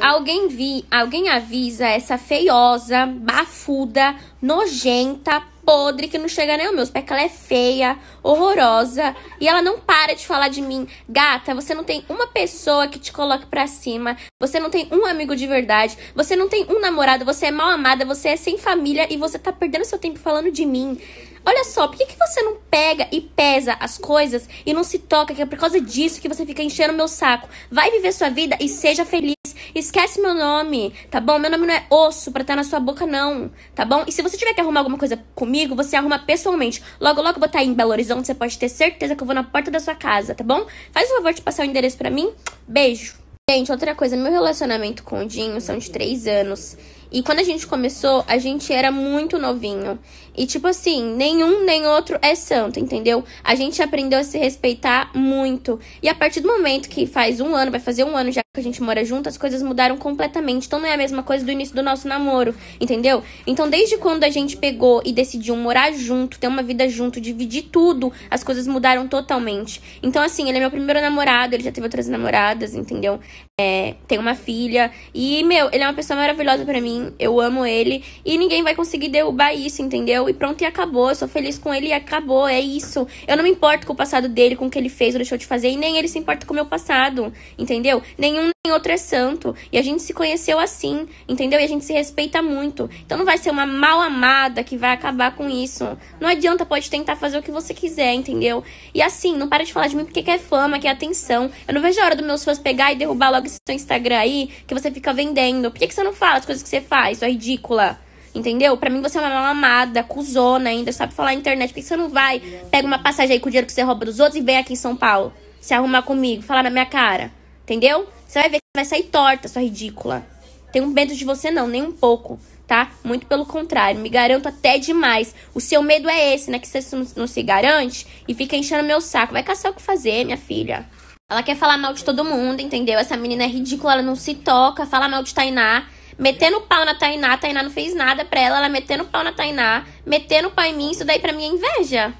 Alguém vi, alguém avisa essa feiosa, bafuda, nojenta, podre, que não chega nem aos meus pés, que ela é feia, horrorosa, e ela não para de falar de mim. Gata, você não tem uma pessoa que te coloque pra cima, você não tem um amigo de verdade, você não tem um namorado, você é mal amada, você é sem família e você tá perdendo seu tempo falando de mim. Olha só, por que, que você não pega e pesa as coisas e não se toca que é por causa disso que você fica enchendo meu saco? Vai viver sua vida e seja feliz. Esquece meu nome, tá bom? Meu nome não é osso pra estar tá na sua boca, não, tá bom? E se você tiver que arrumar alguma coisa comigo, você arruma pessoalmente. Logo, logo eu vou estar tá em Belo Horizonte, você pode ter certeza que eu vou na porta da sua casa, tá bom? Faz o favor de passar o endereço pra mim. Beijo. Gente, outra coisa, meu relacionamento com o Dinho são de três anos. E quando a gente começou, a gente era muito novinho. E tipo assim, nenhum nem outro é santo, entendeu? A gente aprendeu a se respeitar muito. E a partir do momento que faz um ano, vai fazer um ano já que a gente mora junto, as coisas mudaram completamente. Então não é a mesma coisa do início do nosso namoro, entendeu? Então desde quando a gente pegou e decidiu morar junto, ter uma vida junto, dividir tudo, as coisas mudaram totalmente. Então assim, ele é meu primeiro namorado, ele já teve outras namoradas, entendeu? É, tem uma filha. E, meu, ele é uma pessoa maravilhosa para mim. Eu amo ele. E ninguém vai conseguir derrubar isso, entendeu? E pronto, e acabou. Eu sou feliz com ele e acabou. É isso. Eu não me importo com o passado dele, com o que ele fez ou deixou de fazer. E nem ele se importa com o meu passado, entendeu? Nenhum nem outro é santo. E a gente se conheceu assim, entendeu? E a gente se respeita muito. Então não vai ser uma mal amada que vai acabar com isso. Não adianta, pode tentar fazer o que você quiser, entendeu? E assim, não para de falar de mim porque quer fama, quer atenção. Eu não vejo a hora dos meus fãs pegar e derrubar logo joga esse seu Instagram aí que você fica vendendo. Por que, que você não fala as coisas que você faz? Isso é ridícula. Entendeu? Pra mim você é uma amada, cuzona ainda, sabe falar na internet. Por que você não vai? Pega uma passagem aí com o dinheiro que você rouba dos outros e vem aqui em São Paulo. Se arrumar comigo, falar na minha cara. Entendeu? Você vai ver que vai sair torta, sua ridícula. Tem um medo de você não, nem um pouco, tá? Muito pelo contrário, me garanto até demais. O seu medo é esse, né? Que você não se garante e fica enchendo meu saco. Vai caçar o que fazer, minha filha. Ela quer falar mal de todo mundo, entendeu? Essa menina é ridícula, ela não se toca, fala mal de Tainá. Metendo pau na Tainá, Tainá não fez nada pra ela, ela metendo pau na Tainá, metendo pau em mim, isso daí pra mim é inveja.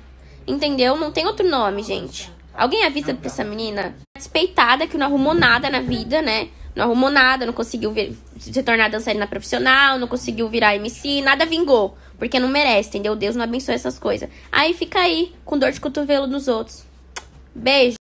Entendeu? Não tem outro nome, gente. Alguém avisa pra essa menina? Despeitada, que não arrumou nada na vida, né? Não arrumou nada, não conseguiu vir, se tornar dançarina profissional, não conseguiu virar MC, nada vingou. Porque não merece, entendeu? Deus não abençoe essas coisas. Aí fica aí, com dor de cotovelo nos outros. Beijo.